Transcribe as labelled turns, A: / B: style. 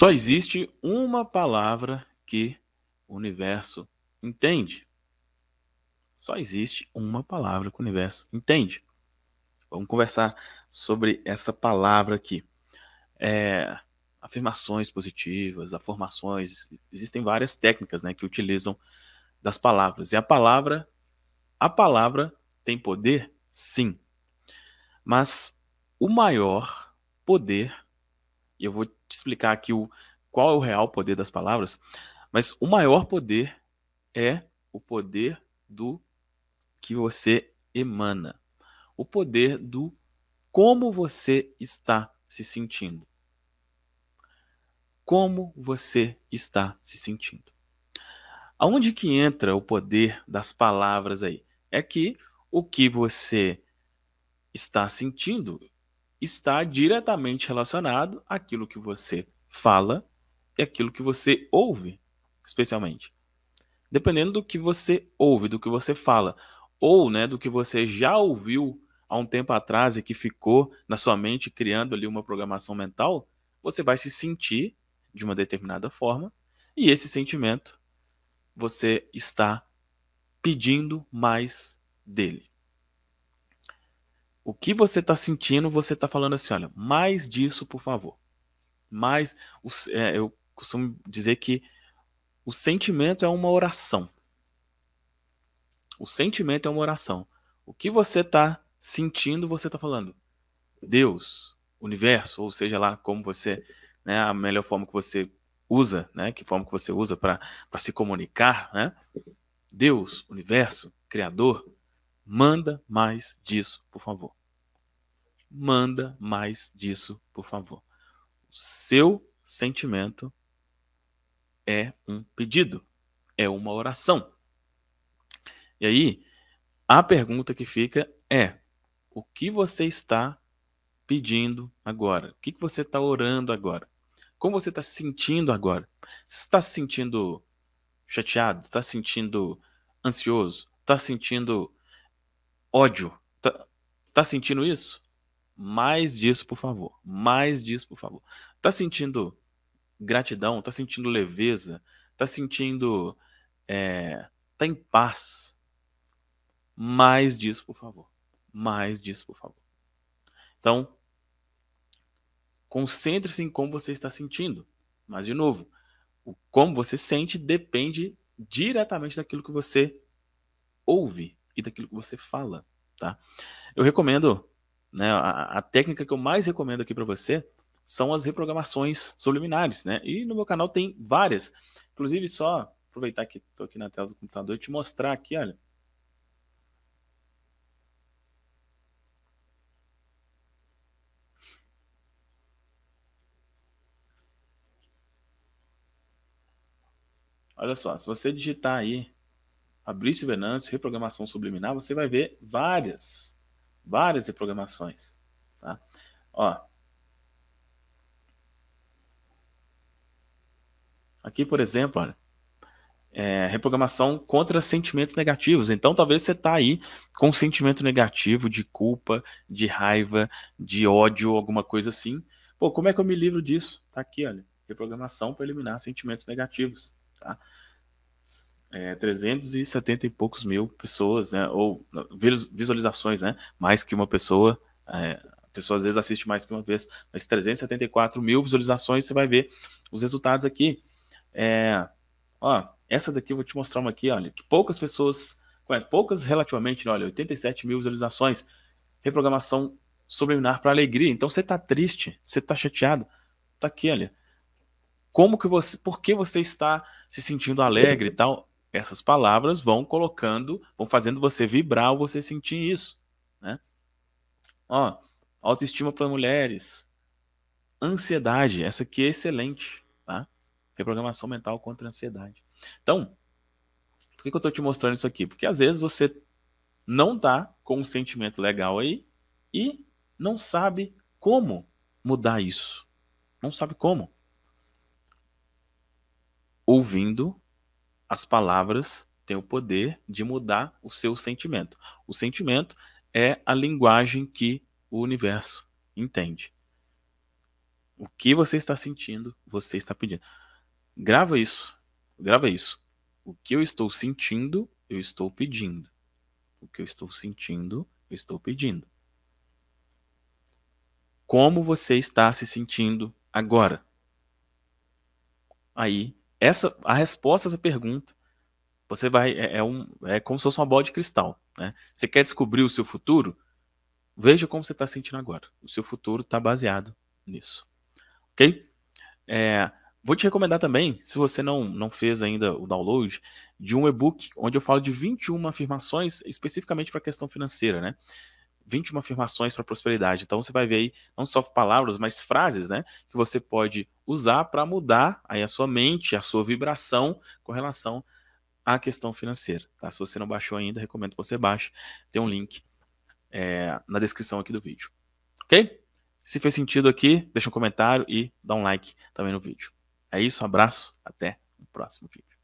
A: Só existe uma palavra que o universo entende. Só existe uma palavra que o universo entende. Vamos conversar sobre essa palavra aqui. É, afirmações positivas, afirmações, existem várias técnicas né, que utilizam das palavras. E a palavra, a palavra tem poder? Sim. Mas o maior poder e eu vou te explicar aqui o, qual é o real poder das palavras, mas o maior poder é o poder do que você emana, o poder do como você está se sentindo. Como você está se sentindo. Aonde que entra o poder das palavras aí? É que o que você está sentindo está diretamente relacionado àquilo que você fala e àquilo que você ouve, especialmente. Dependendo do que você ouve, do que você fala, ou né, do que você já ouviu há um tempo atrás e que ficou na sua mente criando ali uma programação mental, você vai se sentir de uma determinada forma, e esse sentimento você está pedindo mais dele o que você está sentindo, você está falando assim, olha, mais disso, por favor. Mais, é, eu costumo dizer que o sentimento é uma oração. O sentimento é uma oração. O que você está sentindo, você está falando. Deus, universo, ou seja lá como você, né, a melhor forma que você usa, né, que forma que você usa para se comunicar, né? Deus, universo, criador, manda mais disso, por favor manda mais disso, por favor. O seu sentimento é um pedido, é uma oração. E aí, a pergunta que fica é: o que você está pedindo agora? O que você está orando agora? Como você está se sentindo agora? Você está se sentindo chateado? Está se sentindo ansioso? Está sentindo ódio? Está tá sentindo isso? Mais disso, por favor. Mais disso, por favor. Tá sentindo gratidão? Tá sentindo leveza? Tá sentindo. É, tá em paz? Mais disso, por favor. Mais disso, por favor. Então, concentre-se em como você está sentindo. Mas, de novo, o como você sente depende diretamente daquilo que você ouve e daquilo que você fala, tá? Eu recomendo né? A, a técnica que eu mais recomendo aqui para você são as reprogramações subliminares, né? E no meu canal tem várias. Inclusive, só aproveitar que estou aqui na tela do computador e te mostrar aqui, olha. Olha só, se você digitar aí Fabrício Venâncio, reprogramação subliminar, você vai ver várias Várias reprogramações. Tá? Ó. Aqui, por exemplo, olha, é, reprogramação contra sentimentos negativos. Então, talvez você está aí com um sentimento negativo de culpa, de raiva, de ódio, alguma coisa assim. Pô, como é que eu me livro disso? Tá aqui, olha, reprogramação para eliminar sentimentos negativos. Tá? é, 370 e poucos mil pessoas, né? Ou visualizações, né? Mais que uma pessoa. É, a pessoa às vezes assiste mais que uma vez, mas 374 mil visualizações, você vai ver os resultados aqui. É, ó, essa daqui eu vou te mostrar uma aqui, olha, que poucas pessoas quais poucas relativamente, né? olha, 87 mil visualizações, reprogramação subliminar para alegria. Então você está triste, você está chateado, tá aqui, olha. Como que você, por que você está se sentindo alegre e tal? essas palavras vão colocando, vão fazendo você vibrar ou você sentir isso, né? Ó, autoestima para mulheres, ansiedade, essa aqui é excelente, tá? Reprogramação mental contra a ansiedade. Então, por que, que eu estou te mostrando isso aqui? Porque às vezes você não tá com um sentimento legal aí e não sabe como mudar isso. Não sabe como. Ouvindo as palavras têm o poder de mudar o seu sentimento. O sentimento é a linguagem que o universo entende. O que você está sentindo, você está pedindo. Grava isso. Grava isso. O que eu estou sentindo, eu estou pedindo. O que eu estou sentindo, eu estou pedindo. Como você está se sentindo agora? Aí essa a resposta a essa pergunta você vai é, é, um é como se fosse uma bola de cristal né você quer descobrir o seu futuro veja como você está sentindo agora o seu futuro está baseado nisso ok é, vou te recomendar também se você não não fez ainda o download de um e-book onde eu falo de 21 afirmações especificamente para a questão financeira né 21 afirmações para prosperidade. Então você vai ver aí não só palavras, mas frases, né, que você pode usar para mudar aí a sua mente, a sua vibração com relação à questão financeira, tá? Se você não baixou ainda, recomendo que você baixe. Tem um link é, na descrição aqui do vídeo. OK? Se fez sentido aqui, deixa um comentário e dá um like também no vídeo. É isso, um abraço, até o próximo vídeo.